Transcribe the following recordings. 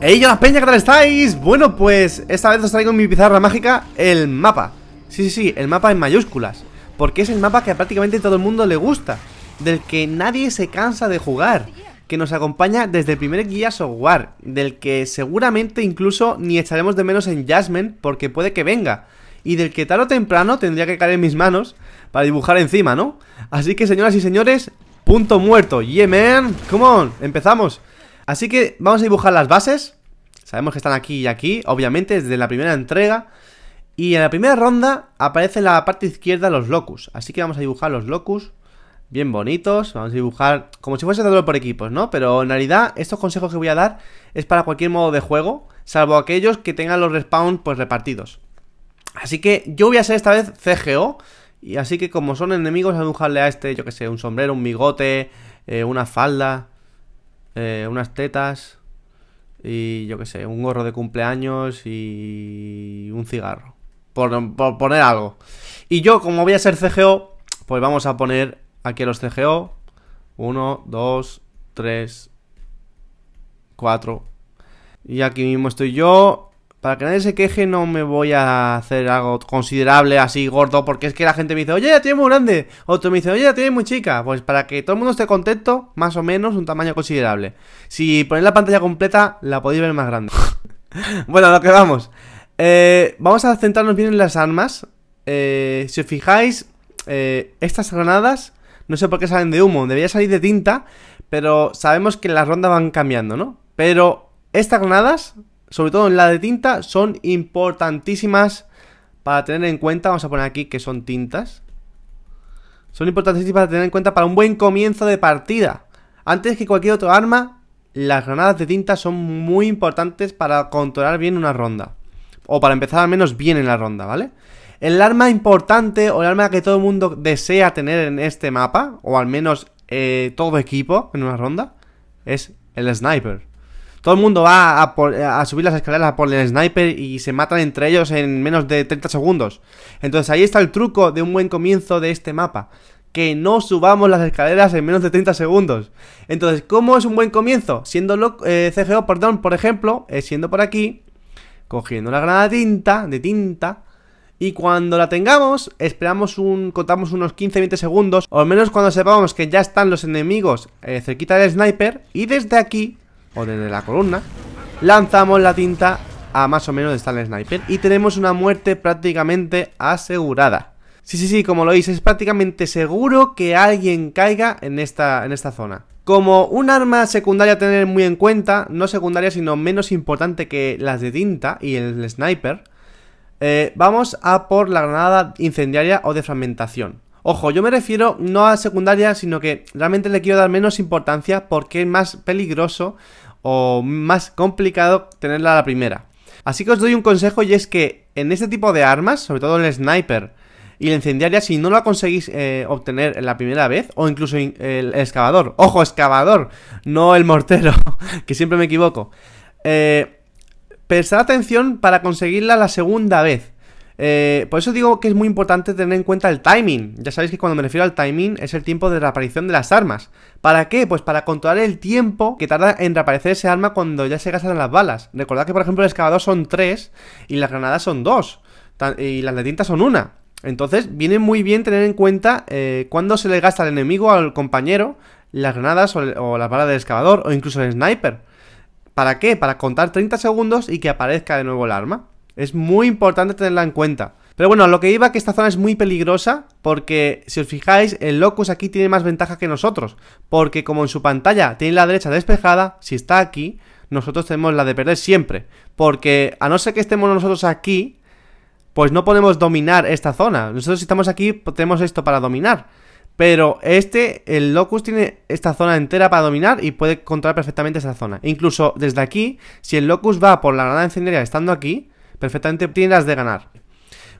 ¡Hey, las peña! ¿Qué tal estáis? Bueno, pues esta vez os traigo mi pizarra mágica el mapa Sí, sí, sí, el mapa en mayúsculas Porque es el mapa que prácticamente todo el mundo le gusta Del que nadie se cansa de jugar Que nos acompaña desde el primer guía software Del que seguramente incluso ni echaremos de menos en Jasmine Porque puede que venga y del que tarde o temprano tendría que caer en mis manos para dibujar encima, ¿no? Así que, señoras y señores, punto muerto. Yeah, man. Come on. Empezamos. Así que vamos a dibujar las bases. Sabemos que están aquí y aquí, obviamente, desde la primera entrega. Y en la primera ronda aparece en la parte izquierda los locus. Así que vamos a dibujar los locus bien bonitos. Vamos a dibujar como si fuese todo por equipos, ¿no? Pero en realidad estos consejos que voy a dar es para cualquier modo de juego, salvo aquellos que tengan los respawns pues repartidos. Así que yo voy a ser esta vez CGO. Y así que como son enemigos, a dibujarle a este, yo que sé, un sombrero, un bigote, eh, una falda, eh, unas tetas, y yo que sé, un gorro de cumpleaños y un cigarro. Por, poner algo. Y yo, como voy a ser CGO, pues vamos a poner aquí los CGO. Uno, dos, tres Cuatro Y aquí mismo estoy yo para que nadie se queje, no me voy a hacer algo considerable así gordo, porque es que la gente me dice, oye, ya tiene muy grande. Otro me dice, oye, ya tiene muy chica. Pues para que todo el mundo esté contento, más o menos, un tamaño considerable. Si ponéis la pantalla completa, la podéis ver más grande. bueno, lo que vamos. Eh, vamos a centrarnos bien en las armas. Eh, si os fijáis, eh, estas granadas, no sé por qué salen de humo, debería salir de tinta, pero sabemos que las rondas van cambiando, ¿no? Pero estas granadas sobre todo en la de tinta, son importantísimas para tener en cuenta. Vamos a poner aquí que son tintas. Son importantísimas para tener en cuenta para un buen comienzo de partida. Antes que cualquier otro arma, las granadas de tinta son muy importantes para controlar bien una ronda. O para empezar al menos bien en la ronda, ¿vale? El arma importante o el arma que todo el mundo desea tener en este mapa, o al menos eh, todo equipo en una ronda, es el sniper. Todo el mundo va a, subir las escaleras por el sniper y se matan entre ellos en menos de 30 segundos. Entonces ahí está el truco de un buen comienzo de este mapa. Que no subamos las escaleras en menos de 30 segundos. Entonces, ¿cómo es un buen comienzo? Siendo lo, eh, CGO, perdón, por ejemplo, eh, siendo por aquí, cogiendo la granada tinta, de tinta, y cuando la tengamos, esperamos un. contamos unos 15-20 segundos. O al menos cuando sepamos que ya están los enemigos eh, cerquita del sniper. Y desde aquí o desde la columna, lanzamos la tinta a más o menos de el Sniper y tenemos una muerte prácticamente asegurada. Sí, sí, sí, como lo veis, es prácticamente seguro que alguien caiga en esta, en esta zona. Como un arma secundaria a tener muy en cuenta, no secundaria sino menos importante que las de tinta y el sniper, eh, vamos a por la granada incendiaria o de fragmentación. Ojo, yo me refiero no a secundaria, sino que realmente le quiero dar menos importancia porque es más peligroso o más complicado tenerla la primera. Así que os doy un consejo y es que en este tipo de armas, sobre todo el sniper y la incendiaria, si no la conseguís eh, obtener la primera vez, o incluso el excavador, ojo, excavador, no el mortero, que siempre me equivoco, eh, atención para conseguirla la segunda vez. Eh, por eso digo que es muy importante tener en cuenta el timing. Ya sabéis que cuando me refiero al timing es el tiempo de reaparición de las armas. ¿Para qué? Pues para controlar el tiempo que tarda en reaparecer ese arma cuando ya se gastan las balas. Recordad que, por ejemplo, el excavador son 3 y las granadas son 2. Y las tinta son 1. Entonces, viene muy bien tener en cuenta cuando eh, cuándo se le gasta al enemigo, al compañero, las granadas o, o las balas del excavador o incluso el sniper. ¿Para qué? Para contar 30 segundos y que aparezca de nuevo el arma. Es muy importante tenerla en cuenta. Pero bueno, lo que iba que esta zona es muy peligrosa porque si os fijáis, el Locus aquí tiene más ventaja que nosotros. Porque como en su pantalla tiene la derecha despejada, si está aquí, nosotros tenemos la de perder siempre. Porque a no ser que estemos nosotros aquí, pues no podemos dominar esta zona. Nosotros si estamos aquí, pues tenemos esto para dominar. Pero este, el Locus tiene esta zona entera para dominar y puede controlar perfectamente esa zona. incluso desde aquí, si el Locus va por la granada incendiaria estando aquí, perfectamente tienes de ganar.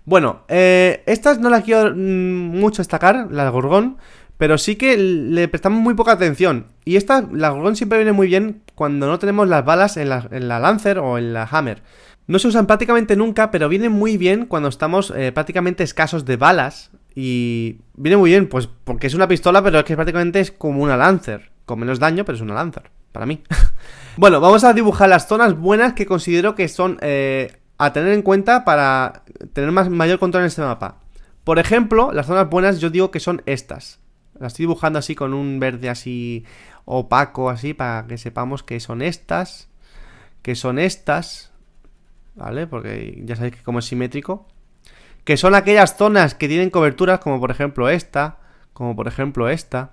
Bueno, eh, estas no las quiero mm, mucho destacar, la Gorgón, pero sí que le prestamos muy poca atención. Y esta, la Gorgón siempre viene muy bien cuando no tenemos las balas en la, en Lancer o en la Hammer. No se usan prácticamente nunca, pero viene muy bien cuando estamos eh, prácticamente escasos de balas. Y viene muy bien, pues porque es una pistola, pero es que prácticamente es como una Lancer. Con menos daño, pero es una Lancer, para mí. bueno, vamos a dibujar las zonas buenas que considero que son eh, a tener en cuenta para tener más, mayor control en este mapa. Por ejemplo, las zonas buenas yo digo que son estas. Las estoy dibujando así con un verde así opaco, así, para que sepamos que son estas, que son estas, ¿vale? Porque ya sabéis que como es simétrico. Que son aquellas zonas que tienen coberturas, como por ejemplo esta, como por ejemplo esta.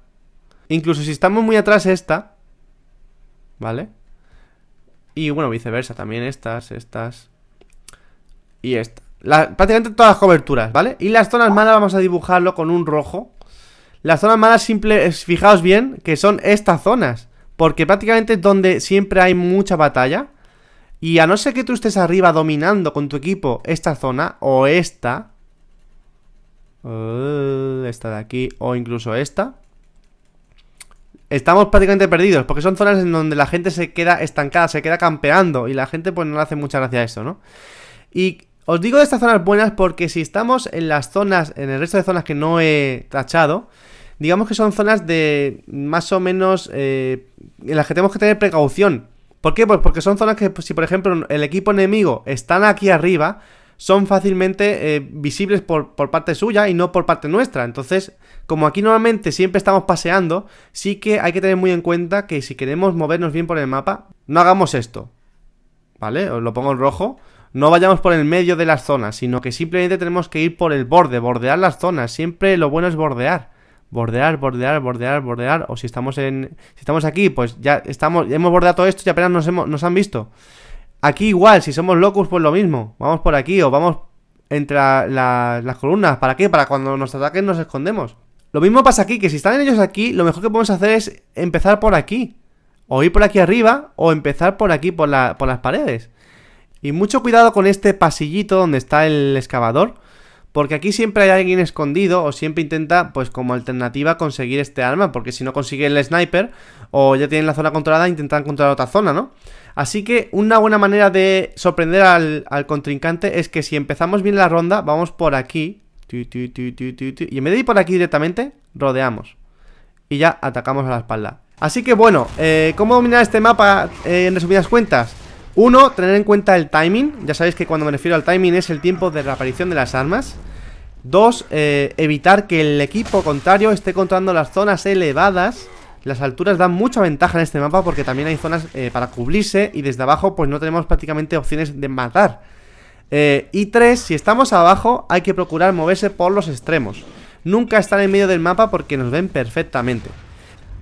Incluso si estamos muy atrás esta, ¿vale? Y bueno, viceversa, también estas, estas y esta. prácticamente todas las coberturas, ¿vale? Y las zonas malas vamos a dibujarlo con un rojo. Las zonas malas, simple, fijaos bien, que son estas zonas. Porque prácticamente es donde siempre hay mucha batalla. Y a no ser que tú estés arriba dominando con tu equipo esta zona, o esta, eh, esta de aquí o incluso esta. Estamos prácticamente perdidos, porque son zonas en donde la gente se queda estancada, se queda campeando, y la gente pues no le hace mucha gracia a eso, ¿no? Y os digo de estas zonas buenas porque si estamos en las zonas, en el resto de zonas que no he tachado, digamos que son zonas de más o menos eh, en las que tenemos que tener precaución. ¿Por qué? Pues porque son zonas que pues, si por ejemplo el equipo enemigo están aquí arriba, son fácilmente eh, visibles por, por, parte suya y no por parte nuestra. Entonces, como aquí normalmente siempre estamos paseando, sí que hay que tener muy en cuenta que si queremos movernos bien por el mapa, no hagamos esto. ¿Vale? Os lo pongo en rojo no vayamos por el medio de las zonas, sino que simplemente tenemos que ir por el borde, bordear las zonas. Siempre lo bueno es bordear. Bordear, bordear, bordear, bordear. O si estamos en. Si estamos aquí, pues ya estamos. hemos bordeado esto y apenas nos, nos han visto. Aquí igual, si somos locos, pues lo mismo. Vamos por aquí o vamos entre las columnas. ¿Para qué? Para cuando nos ataquen nos escondemos. Lo mismo pasa aquí, que si están ellos aquí, lo mejor que podemos hacer es empezar por aquí. O ir por aquí arriba, o empezar por aquí, por las paredes. Y mucho cuidado con este pasillito donde está el excavador, porque aquí siempre hay alguien escondido o siempre intenta, pues como alternativa, conseguir este arma, porque si no consigue el sniper o ya tienen la zona controlada, intentan controlar otra zona, ¿no? Así que una buena manera de sorprender al, contrincante es que si empezamos bien la ronda, vamos por aquí, y en vez de ir por aquí directamente, rodeamos y ya atacamos a la espalda. Así que bueno, eh, ¿cómo dominar este mapa eh, en resumidas cuentas? Uno, tener en cuenta el timing. Ya sabéis que cuando me refiero al timing es el tiempo de reaparición de las armas. Dos, eh, evitar que el equipo contrario esté controlando las zonas elevadas. Las alturas dan mucha ventaja en este mapa porque también hay zonas eh, para cubrirse y desde abajo pues no tenemos prácticamente opciones de matar. Eh, y tres, si estamos abajo hay que procurar moverse por los extremos. Nunca estar en medio del mapa porque nos ven perfectamente.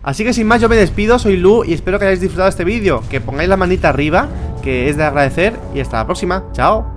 Así que sin más yo me despido, soy Lu y espero que hayáis disfrutado este vídeo, que pongáis la manita arriba, que es de agradecer y hasta la próxima, chao.